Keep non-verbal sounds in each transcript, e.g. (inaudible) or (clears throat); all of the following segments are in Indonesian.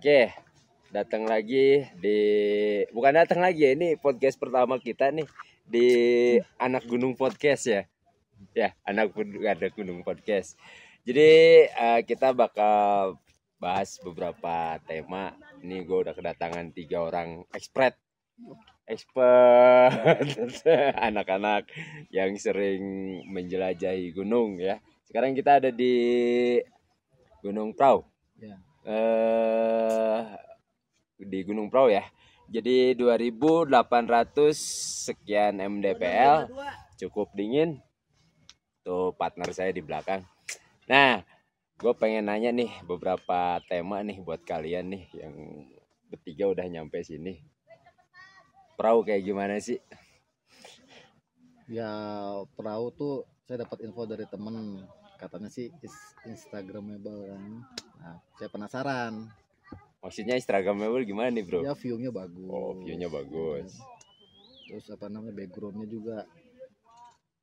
Oke, datang lagi di bukan datang lagi ya, ini podcast pertama kita nih di Anak Gunung Podcast ya. Ya, Anak Gunung ada Gunung Podcast. Jadi uh, kita bakal bahas beberapa tema. Ini gue udah kedatangan tiga orang expert expert (laughs) anak-anak yang sering menjelajahi gunung ya. Sekarang kita ada di Gunung Prau eh di Gunung Prau ya. Jadi 2800 sekian MDPL. Cukup dingin. Tuh partner saya di belakang. Nah, gue pengen nanya nih beberapa tema nih buat kalian nih yang bertiga udah nyampe sini. Perahu kayak gimana sih? Ya perahu tuh saya dapat info dari temen katanya sih instagramable kan nah, saya penasaran maksudnya instagramable gimana nih bro ya viewnya bagus oh viewnya bagus iya. terus apa namanya backgroundnya juga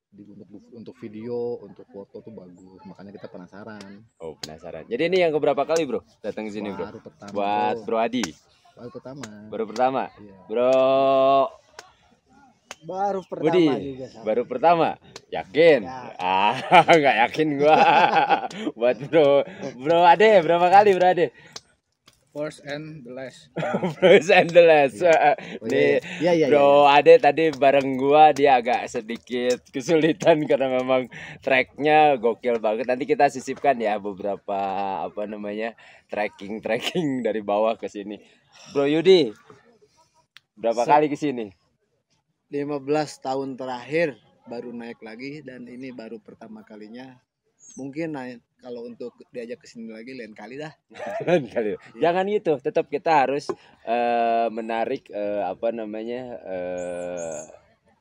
di, untuk untuk video untuk foto tuh bagus makanya kita penasaran oh penasaran jadi ini yang keberapa kali bro datang ke sini bro pertama, buat bro. bro Adi baru pertama baru pertama iya. bro Baru pertama Budi, juga. Sama. Baru pertama? Yakin? Ya. Ah, (laughs) nggak yakin gua. (laughs) Buat bro, bro Ade berapa kali bro Ade? First and the last. (laughs) First and the last. Yeah. Nih, yeah, yeah, bro iya. Ade tadi bareng gua dia agak sedikit kesulitan karena memang tracknya gokil banget. Nanti kita sisipkan ya beberapa apa namanya tracking tracking dari bawah ke sini. Bro Yudi, berapa Se kali ke sini? 15 tahun terakhir baru naik lagi dan ini baru pertama kalinya mungkin naik kalau untuk diajak ke sini lagi lain kali dah. (laughs) lain kali. Iya. Jangan gitu, tetap kita harus uh, menarik uh, apa namanya uh,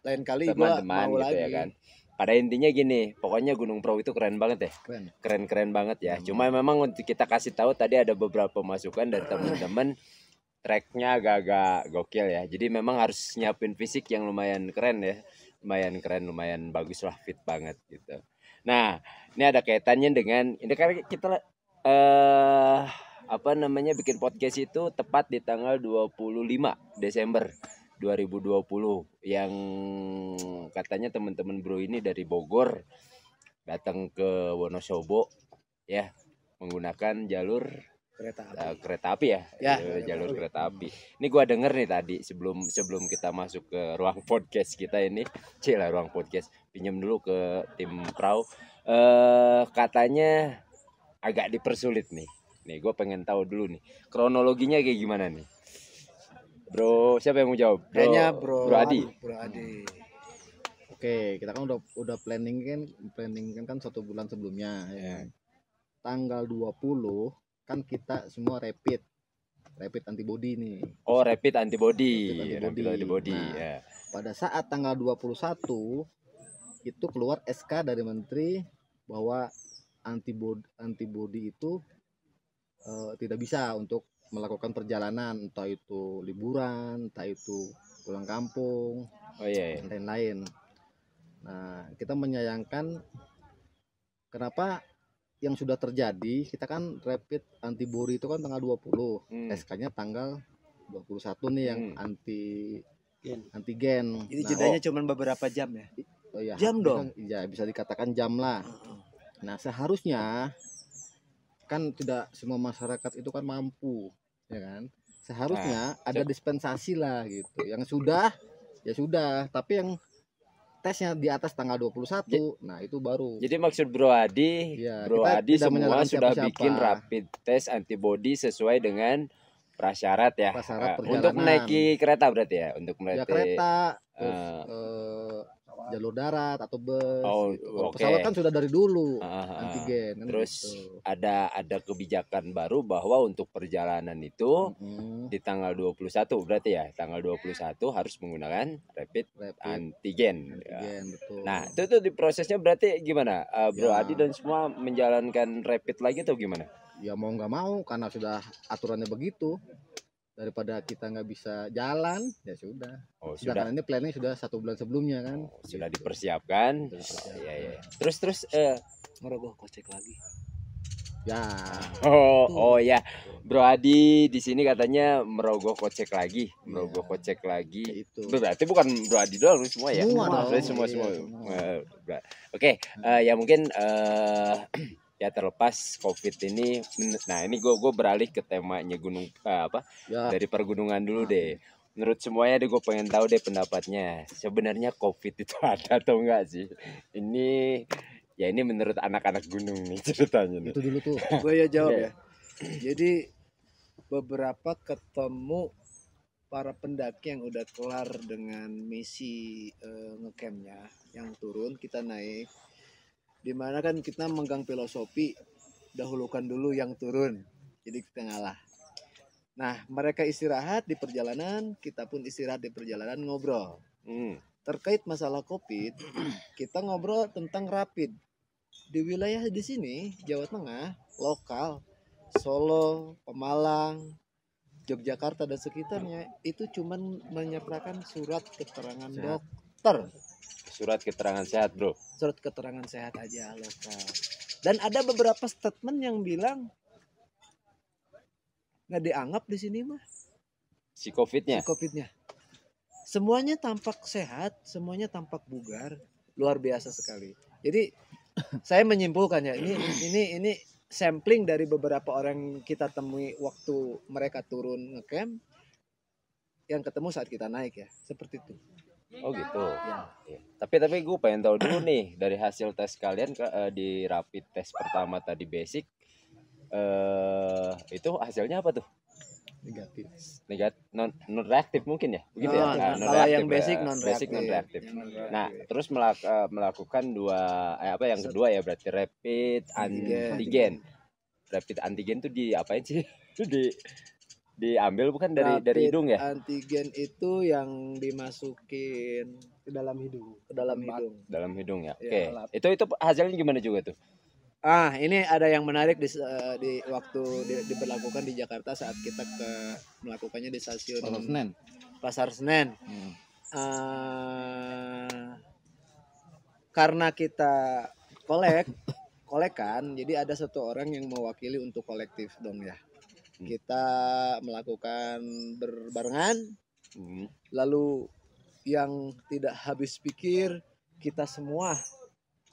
lain kali teman-teman gitu ya lagi. ya kan. Pada intinya gini, pokoknya Gunung Pro itu keren banget ya. Keren. Keren-keren banget ya. Cuma memang untuk kita kasih tahu tadi ada beberapa masukan dari (clears throat) teman-teman tracknya agak-agak gokil ya jadi memang harus nyiapin fisik yang lumayan keren ya lumayan keren lumayan bagus lah fit banget gitu nah ini ada kaitannya dengan ini karena kita eh uh, apa namanya bikin podcast itu tepat di tanggal 25 Desember 2020 yang katanya teman-teman bro ini dari Bogor datang ke Wonosobo ya menggunakan jalur kereta nah, api. Uh, kereta api ya, ya iya, jalur, jalur kereta api. Ini gua denger nih tadi sebelum sebelum kita masuk ke ruang (laughs) podcast kita ini, cila ruang podcast. Pinjam dulu ke tim Prau. Eh uh, katanya agak dipersulit nih. Nih gua pengen tahu dulu nih kronologinya kayak gimana nih. Bro, siapa yang mau jawab? Bro, Kayaknya Bro, bro Adi. Bro Adi. Hmm. Oke, kita kan udah udah planning kan planning kan kan satu bulan sebelumnya yeah. ya. ya. Kan? Tanggal 20 kan kita semua rapid rapid antibody nih oh rapid antibody rapid antibody, rapid Nah, yeah. pada saat tanggal 21 itu keluar SK dari menteri bahwa antibody antibody itu uh, tidak bisa untuk melakukan perjalanan entah itu liburan entah itu pulang kampung oh, iya, iya. dan lain-lain nah kita menyayangkan kenapa yang sudah terjadi kita kan rapid antibody itu kan tanggal 20 hmm. SK-nya tanggal 21 nih yang hmm. anti Gen. antigen jadi nah, jedanya oh, cuma beberapa jam ya oh ya jam dong kan, ya bisa dikatakan jam lah hmm, hmm. nah seharusnya kan tidak semua masyarakat itu kan mampu ya kan seharusnya nah, ada dispensasi lah gitu yang sudah ya sudah tapi yang tesnya di atas tanggal 21. Jadi, nah, itu baru. Jadi maksud Bro Adi, ya, Bro Adi semua sudah siapa bikin rapid test antibody sesuai dengan prasyarat ya. Prasyarat uh, untuk menaiki kereta berarti ya, untuk menaiki ya, kereta eh, terus, uh, jalur darat atau bus. Oh, gitu. okay. pesawat kan sudah dari dulu Aha. Ah, ah. antigen. Kan Terus gitu. ada ada kebijakan baru bahwa untuk perjalanan itu uh tanggal di tanggal 21 berarti ya, tanggal 21 harus menggunakan rapid, rapid. antigen. Ya. Antigen ya. betul. Nah, itu tuh di prosesnya berarti gimana? Uh, Bro ya. Adi dan semua menjalankan rapid lagi atau gimana? Ya mau nggak mau karena sudah aturannya begitu daripada kita nggak bisa jalan ya sudah. Oh, Sedangkan sudah. ini planning sudah satu bulan sebelumnya kan. Oh, sudah dipersiapkan. oh, ya, ya. terus terus eh, merogoh kocek lagi. Ya. Oh, oh ya. Bro Adi di sini katanya merogoh kocek lagi, merogoh ya. kocek lagi. Itu. Berarti bukan Bro Adi doang lu semua ya. Semua, iya, semua, semua. semua. Eh, Oke, okay. uh, eh, ya mungkin uh, (clears throat) ya terlepas covid ini nah ini gue gue beralih ke temanya gunung uh, apa ya. dari pergunungan dulu nah. deh menurut semuanya deh gue pengen tahu deh pendapatnya sebenarnya covid itu (laughs) ada atau enggak sih ini ya ini menurut anak-anak gunung nih ceritanya nih. itu dulu tuh gue ya jawab iya. ya jadi beberapa ketemu para pendaki yang udah kelar dengan misi uh, ngecampnya yang turun kita naik dimana kan kita menggang filosofi dahulukan dulu yang turun jadi kita ngalah nah mereka istirahat di perjalanan kita pun istirahat di perjalanan ngobrol hmm. terkait masalah covid kita ngobrol tentang rapid di wilayah di sini Jawa Tengah lokal Solo Pemalang Yogyakarta dan sekitarnya itu cuman menyerahkan surat keterangan dokter Surat keterangan sehat, Bro. Surat keterangan sehat aja lokal. Dan ada beberapa statement yang bilang nggak dianggap di sini mah. Si Covidnya. Si covidnya Semuanya tampak sehat, semuanya tampak bugar, luar biasa sekali. Jadi (coughs) saya menyimpulkan ya ini ini ini sampling dari beberapa orang kita temui waktu mereka turun ngecamp yang ketemu saat kita naik ya seperti itu Oh iya, gitu. Ya. Tapi tapi gue pengen tahu dulu nih dari hasil tes kalian ke, uh, di rapid tes pertama tadi basic uh, itu hasilnya apa tuh? Negatif. Negatif non non reaktif mungkin ya. Begitu ya? oh, nah, ya. Nah, non reaktif. yang basic non reaktif. Basic non reaktif. Nah, terus melak eh, melakukan dua eh, apa yang kedua ya berarti rapid antigen. antigen. Rapid antigen tuh di apain sih? (laughs) di diambil bukan dari Rapid dari hidung ya? Antigen itu yang dimasukin ke dalam hidung, ke dalam hidung. Dalam hidung ya. Iya, Oke. Okay. itu itu hasilnya gimana juga tuh? Ah, ini ada yang menarik di, eh, di waktu di, diberlakukan di Jakarta saat kita ke melakukannya di stasiun Pasar Senen. Pasar Senen. Hmm. Uh, karena kita kolek (laughs) kolekan, jadi ada satu orang yang mewakili untuk kolektif dong ya. Hmm. kita melakukan berbarengan hmm. lalu yang tidak habis pikir kita semua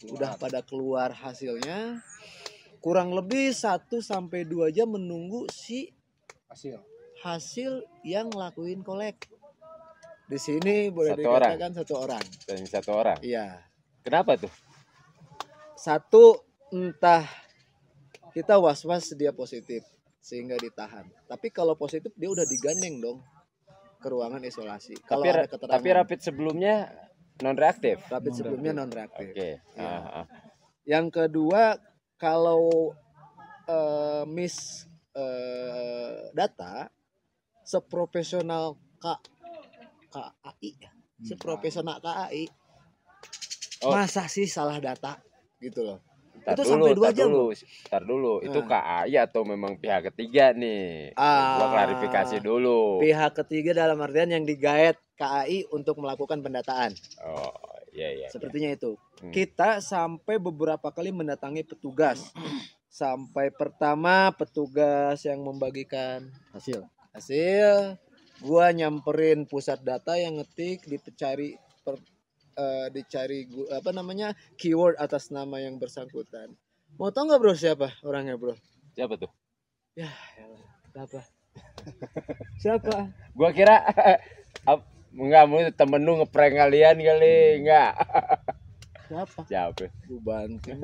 keluar. udah pada keluar hasilnya kurang lebih 1 sampai 2 jam menunggu si hasil hasil yang lakuin kolek di sini boleh satu dikatakan orang. satu orang dan satu orang iya kenapa tuh satu entah kita was was dia positif sehingga ditahan. Tapi kalau positif dia udah digandeng dong ke ruangan isolasi. Kalau tapi, ada keterangan. Tapi rapid sebelumnya non reaktif. Rapid sebelumnya non reaktif. Oke. Okay. Ya. Uh ah, -huh. Ah. Yang kedua kalau uh, miss uh, data seprofesional K KAI hmm. seprofesional KAI oh. masa sih salah data gitu loh Tar itu dulu, sampai dua jam. Dulu, tar dulu, nah. itu ah. KAI atau memang pihak ketiga nih? Ah, Gua klarifikasi dulu. Pihak ketiga dalam artian yang digaet KAI untuk melakukan pendataan. Oh, iya iya. iya. Sepertinya iya. itu. Hmm. Kita sampai beberapa kali mendatangi petugas. (clears throat) sampai pertama petugas yang membagikan hasil. Hasil gua nyamperin pusat data yang ngetik dicari uh, dicari apa namanya keyword atas nama yang bersangkutan. Mau tau nggak bro siapa orangnya bro? Siapa tuh? Ya, siapa? (laughs) siapa? Gua kira enggak (laughs) mau temen lu ngeprank kalian kali enggak. Hmm. (laughs) Siapa? Siapa? Lu banting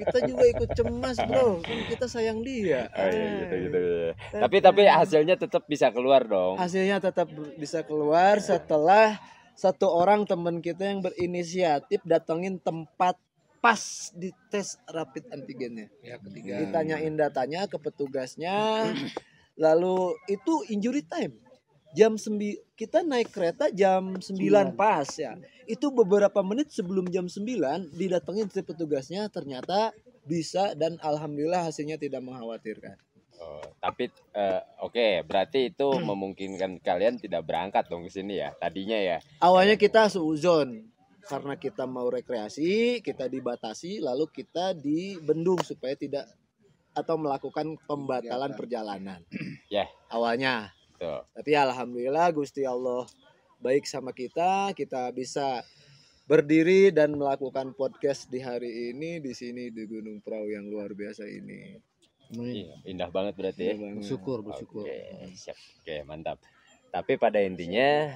Kita juga ikut cemas, Bro. Kan kita sayang dia. Oh, iya, gitu, ah. gitu, gitu. Tapi tapi hasilnya tetap bisa keluar dong. Hasilnya tetap bisa keluar setelah satu orang teman kita yang berinisiatif datengin tempat pas di tes rapid antigennya. Ya, ketiga. Ditanyain datanya ke petugasnya. Lalu itu injury time. Jam sembi kita naik kereta jam 9 Sembilan. pas ya. Itu beberapa menit sebelum jam 9 didatengin si petugasnya ternyata bisa dan alhamdulillah hasilnya tidak mengkhawatirkan. Gitu. tapi uh, oke, okay, berarti itu (clears throat) memungkinkan kalian tidak berangkat dong ke sini ya. Tadinya ya. Awalnya kita seuzon karena kita mau rekreasi, kita dibatasi, lalu kita dibendung supaya tidak atau melakukan pembatalan perjalanan. Ya. Yeah. Awalnya. Tapi alhamdulillah Gusti Allah baik sama kita, kita bisa berdiri dan melakukan podcast di hari ini di sini di Gunung Prau yang luar biasa ini. Iya, indah banget berarti ya. Bersyukur, bersyukur. Oke, siap. Oke, mantap. Tapi pada intinya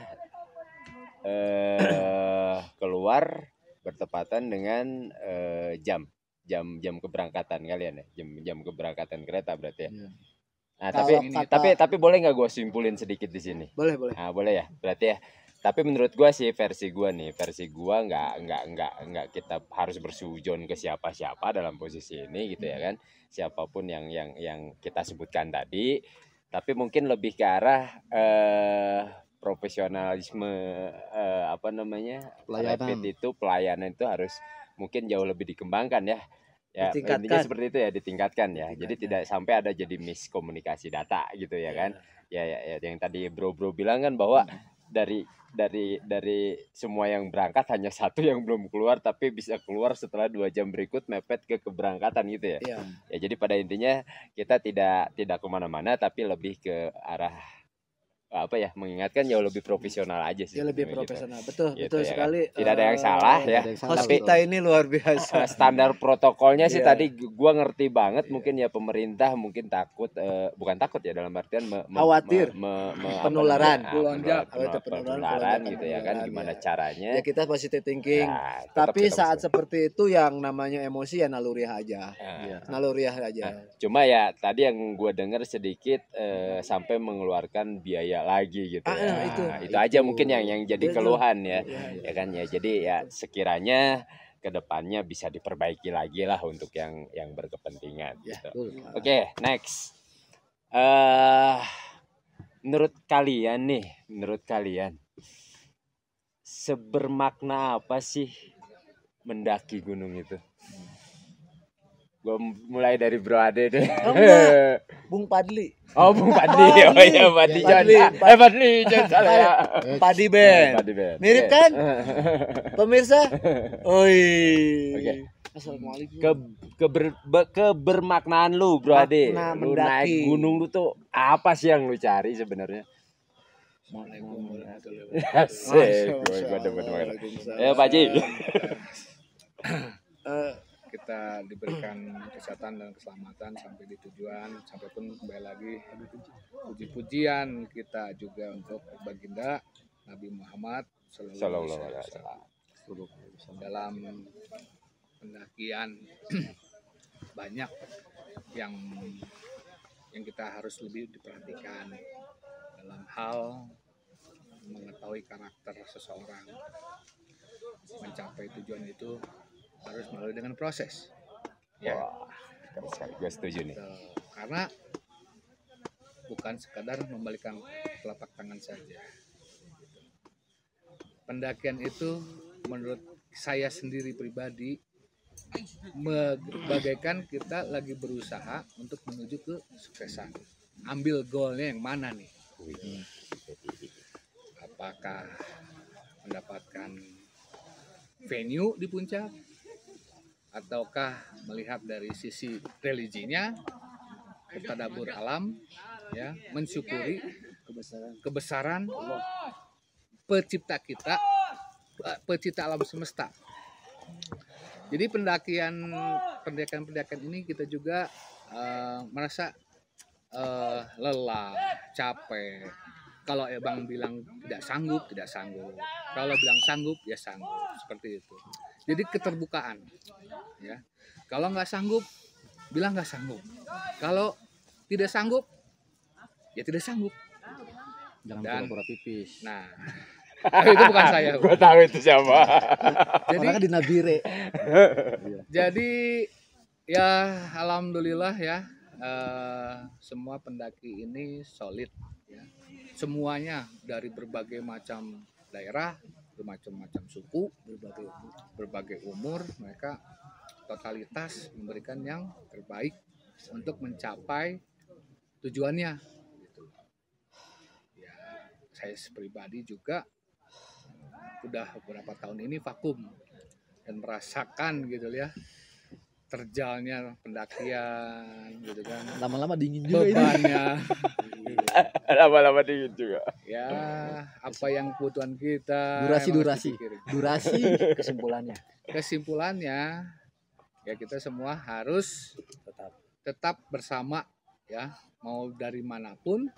eh keluar bertepatan dengan eh, jam jam jam keberangkatan kalian ya jam jam keberangkatan kereta berarti ya. Iya. Nah, tapi kata... tapi tapi boleh nggak gua simpulin sedikit di sini? Boleh boleh. Nah, boleh ya. Berarti ya tapi menurut gue sih versi gue nih versi gue nggak nggak nggak nggak kita harus bersujon ke siapa siapa dalam posisi ini gitu ya kan siapapun yang yang yang kita sebutkan tadi tapi mungkin lebih ke arah eh, profesionalisme eh, apa namanya pelayanan itu pelayanan itu harus mungkin jauh lebih dikembangkan ya ya intinya seperti itu ya ditingkatkan ya ditingkatkan. jadi tidak sampai ada jadi miskomunikasi data gitu ya, ya. kan ya, ya ya yang tadi bro bro bilang kan bahwa hmm dari dari dari semua yang berangkat hanya satu yang belum keluar tapi bisa keluar setelah dua jam berikut mepet ke keberangkatan gitu ya. Yeah. Ya jadi pada intinya kita tidak tidak kemana-mana tapi lebih ke arah apa ya mengingatkan jauh lebih profesional aja sih. Ya lebih gitu. profesional. Gitu. Betul, gitu, betul ya kan? sekali. Kan? Tidak eh, ya. ada yang salah uh, ya. Tapi kita ini luar biasa. (laughs) Standar protokolnya sih yeah. tadi gua ngerti banget yeah. mungkin ya pemerintah mungkin takut uh, bukan takut ya dalam artian me, me, khawatir me, me, me, penularan, apa, penularan, penularan, gitu ya kan gimana ya. caranya. Ya kita positive thinking. Nah, Tapi saat tetap. seperti itu yang namanya emosi ya naluri aja. Nah. Ya. Naluri aja. Nah, cuma ya tadi yang gua dengar sedikit uh, sampai mengeluarkan biaya tidak lagi gitu. Ah, ya. Ah, itu, nah, itu, ah, itu aja mungkin yang yang jadi itu, keluhan ya. Ya, ya. ya kan ya. Jadi ya sekiranya kedepannya bisa diperbaiki lagi lah untuk yang yang berkepentingan. Ya, gitu. Oke, okay, next. Uh, menurut kalian nih, menurut kalian sebermakna apa sih mendaki gunung itu? Gua mulai dari Bro Ade deh. Enggak. (laughs) Bung Padli. Oh, Bung Padli. Oh iya, Padli ya, Padli. John. Iya, eh, Padli jangan salah ya. Padli Ben, Padli ben Mirip iya. kan? (laughs) Pemirsa? Oi. Oke. Okay. Assalamualaikum. Ke keber, bermaknaan lu, Bro Makna Ade. Lu mendaki. naik gunung lu tuh apa sih yang lu cari sebenarnya? Assalamualaikum warahmatullahi (laughs) ya Asik, gue dapat banget. Ya, Pak Ji kita diberikan kesehatan dan keselamatan sampai di tujuan sampai pun kembali lagi puji-pujian kita juga untuk baginda Nabi Muhammad Sallallahu dalam pendakian (clears throat) banyak yang yang kita harus lebih diperhatikan dalam hal mengetahui karakter seseorang mencapai tujuan itu harus melalui dengan proses. Ya. Wah, gue setuju nih. Karena bukan sekadar membalikkan telapak tangan saja. Pendakian itu menurut saya sendiri pribadi bagaikan kita lagi berusaha untuk menuju ke suksesan. Ambil goalnya yang mana nih? Apakah mendapatkan venue di puncak ataukah melihat dari sisi religinya bertadabur alam ya mensyukuri kebesaran kebesaran pencipta kita pencipta alam semesta jadi pendakian pendakian pendakian ini kita juga uh, merasa uh, lelah capek kalau Bang bilang tidak sanggup, tidak sanggup. Kalau bilang sanggup, ya sanggup. Seperti itu. Jadi keterbukaan. Ya. Kalau nggak sanggup, bilang nggak sanggup. Kalau tidak sanggup, ya tidak sanggup. Jangan pura pipis. Nah, Oh, (laughs) itu bukan saya. Gue tahu itu siapa. jadi kan di Nabire. (laughs) jadi ya alhamdulillah ya uh, semua pendaki ini solid semuanya dari berbagai macam daerah, bermacam-macam suku, berbagai umur. berbagai umur, mereka totalitas memberikan yang terbaik untuk mencapai tujuannya. Gitu. Ya, saya pribadi juga udah beberapa tahun ini vakum dan merasakan gitu ya terjalnya pendakian gitu kan lama-lama dingin juga bebannya (laughs) lama-lama dingin juga ya apa yang kebutuhan kita durasi durasi durasi (laughs) kesimpulannya kesimpulannya ya kita semua harus tetap tetap bersama ya mau dari manapun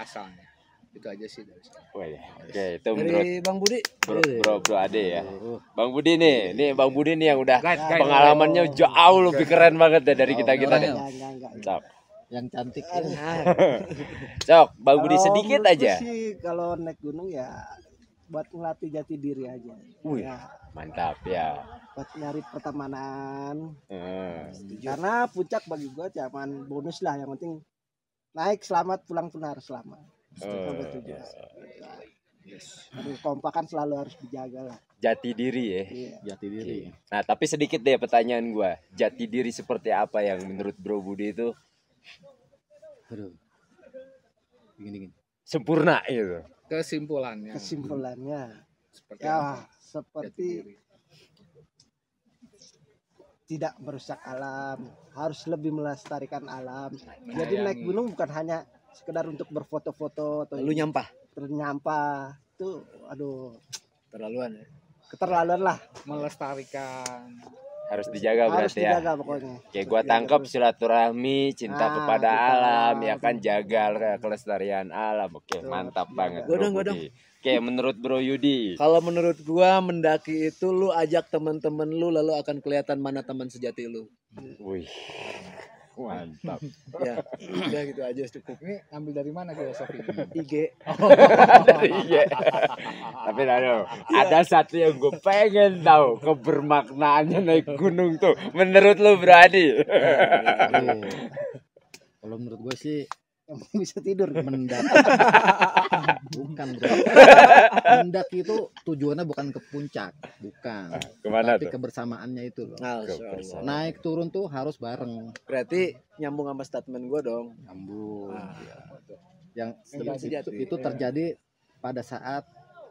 asalnya itu aja sih dari saya. Oke, okay, itu menurut Bang Budi. Bro, iya. bro, bro Ade ya. Oh, oh. Bang Budi nih, iya, nih iya, Bang Budi nih yang udah guys, guys, pengalamannya oh. jauh lebih keren banget deh ya dari kita-kita oh, deh. Cok, Yang cantik ya. (laughs) cok Bang Budi sedikit aja. Sih, kalau naik gunung ya buat ngelatih jati diri aja. Wih, ya. mantap ya. Buat nyari pertemanan. Hmm. Karena puncak bagi gua cuman bonus lah yang penting naik selamat pulang benar selamat setuju eh, eh, setuju Kompakan selalu harus dijaga lah. Jati diri ya. Jati diri. Okay. Nah tapi sedikit deh pertanyaan gue. Jati diri seperti apa yang menurut Bro Budi itu? Aduh. Gini, gini. Sempurna itu. Kesimpulannya. Kesimpulannya. Seperti ya apa? seperti tidak merusak alam harus lebih melestarikan alam. Menyayangi. Jadi naik gunung bukan hanya sekedar untuk berfoto-foto atau lu nyampah ternyampah itu aduh terlaluan ya keterlaluan lah melestarikan harus dijaga harus berarti ya? dijaga, ya. pokoknya. Kayak gua tangkap silaturahmi, cinta ah, kepada kita, alam, ya kan jaga kelestarian alam. Oke, okay, mantap betul, iya. banget. Godong, godong. Oke, menurut Bro Yudi. Kalau menurut gua mendaki itu lu ajak teman-teman lu lalu akan kelihatan mana teman sejati lu. Wih. Mantap. (laughs) ya, udah gitu aja cukup. Ini ambil dari mana filosofi IG. dari oh. (laughs) IG. Tapi Nano, iya. ada satu yang gue pengen tahu kebermaknaannya naik gunung tuh. Menurut lo berani? Iya, iya, Kalau menurut gue sih (laughs) bisa tidur mendak (laughs) bukan bro mendak itu tujuannya bukan ke puncak bukan ah, Kemana tapi tuh? kebersamaannya itu loh Kebersamaan. naik turun tuh harus bareng Berarti nyambung sama statement gue dong. nyambung Ah, iya. yang itu, itu iya. terjadi pada saat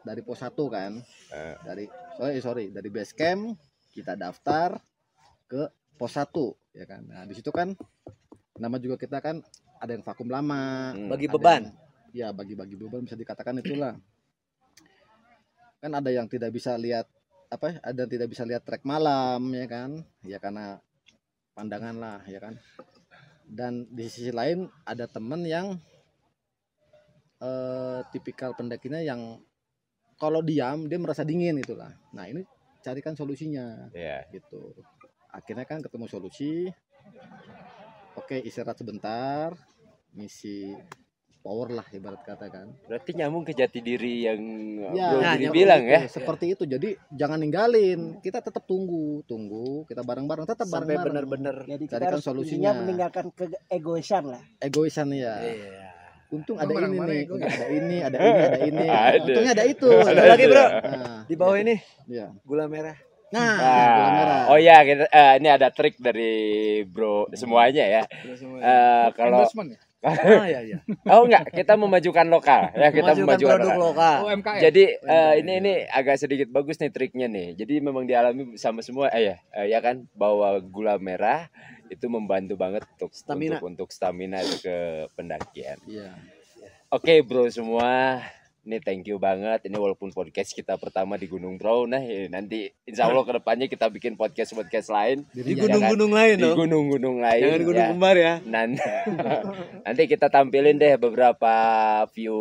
dari pos satu kan Eh. dari oh iya, sorry dari base camp kita daftar ke pos satu ya kan nah di situ kan nama juga kita kan ada yang vakum lama hmm. bagi beban yang, ya bagi-bagi beban bisa dikatakan itulah kan ada yang tidak bisa lihat apa ya, ada yang tidak bisa lihat trek malam ya kan ya karena pandangan lah ya kan dan di sisi lain ada teman yang eh, tipikal pendakinya yang kalau diam dia merasa dingin itulah nah ini carikan solusinya yeah. gitu akhirnya kan ketemu solusi Oke, istirahat sebentar. Misi power lah ibarat kata kan. Berarti nyambung ke jati diri yang uh, ya, nah, bilang itu. ya. Seperti itu. Jadi jangan ninggalin. Kita tetap tunggu, tunggu. Kita bareng-bareng tetap bareng Sampai benar-benar Jadi kita carikan solusinya. meninggalkan ke egoisan lah. Egoisan ya. Iya. Untung ada ini nih, ya, (laughs) ada ini, ada ini, ada ini. Untungnya ada itu. Ada lagi, Bro. Nah, di bawah nah. ini. Iya. Gula merah. Nah, nah oh ya, kita, uh, ini ada trik dari bro iya. semuanya ya. Uh, kalau ya, (laughs) ah, iya, iya. Oh enggak, kita memajukan lokal ya kita memajukan, memajukan produk lokal. lokal. UMKM. Oh, Jadi UMKM. Eh, uh, ini ini agak sedikit bagus nih triknya nih. Jadi memang dialami sama semua eh ya, eh, ya kan bahwa gula merah itu membantu banget untuk stamina. untuk, untuk stamina ke pendakian. Iya. Oke okay, bro semua, ini thank you banget ini walaupun podcast kita pertama di Gunung Bro nah ya, nanti insya Allah kedepannya kita bikin podcast podcast lain di gunung-gunung lain di gunung-gunung lain jangan ya. gunung ya. kembar ya nanti (laughs) nanti kita tampilin deh beberapa view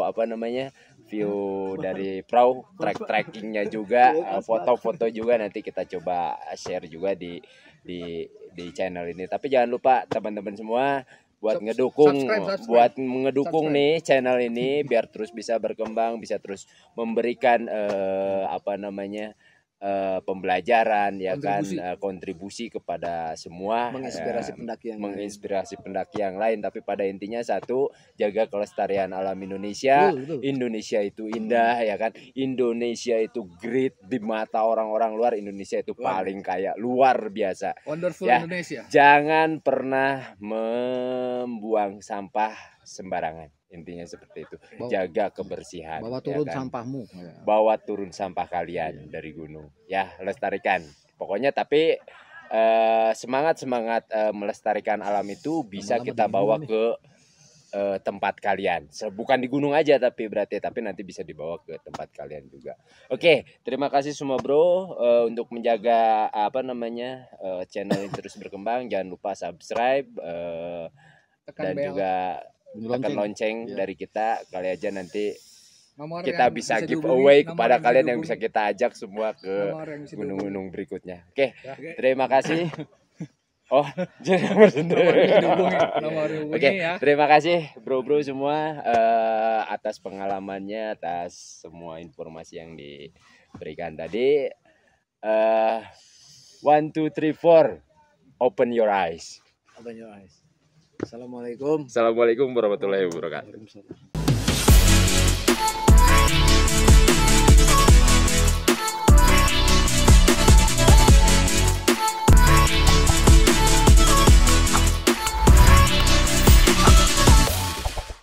apa namanya view dari Prau track trackingnya juga eh, foto-foto juga nanti kita coba share juga di di di channel ini tapi jangan lupa teman-teman semua buat ngedukung subscribe, subscribe. buat ngedukung subscribe. nih channel ini biar terus bisa berkembang, bisa terus memberikan uh, apa namanya? Eh, pembelajaran ya kan, kontribusi. kan kontribusi kepada semua menginspirasi uh, eh, pendaki yang menginspirasi lain. pendaki yang lain tapi pada intinya satu jaga kelestarian alam Indonesia betul, betul. Indonesia itu indah ya kan Indonesia itu great di mata orang-orang luar Indonesia itu luar. paling kaya luar biasa wonderful ya, Indonesia jangan pernah membuang sampah sembarangan intinya seperti itu bawa, jaga kebersihan bawa ya turun ya kan? sampahmu ya. bawa turun sampah kalian iya. dari gunung ya lestarikan pokoknya tapi uh, eh, semangat semangat uh, eh, melestarikan alam itu bisa Lama -lama kita bawa ke uh, tempat kalian bukan di gunung aja tapi berarti tapi nanti bisa dibawa ke tempat kalian juga oke terima kasih semua bro uh, untuk menjaga apa namanya uh, channel ini terus berkembang jangan lupa subscribe uh, dan bell. juga bunyi akan lonceng, yeah. dari kita kali aja nanti nomor kita bisa, bisa giveaway kepada kalian yang, bisa kita ajak semua ke gunung-gunung berikutnya. Oke, okay. Ya. Okay. terima kasih. (laughs) Oh, jadi nomor Oke, okay. Ya. terima kasih bro-bro semua uh, atas pengalamannya, atas semua informasi yang diberikan tadi. Uh, one, two, three, four. Open your eyes. Open your eyes. Assalamualaikum. Assalamualaikum warahmatullahi wabarakatuh.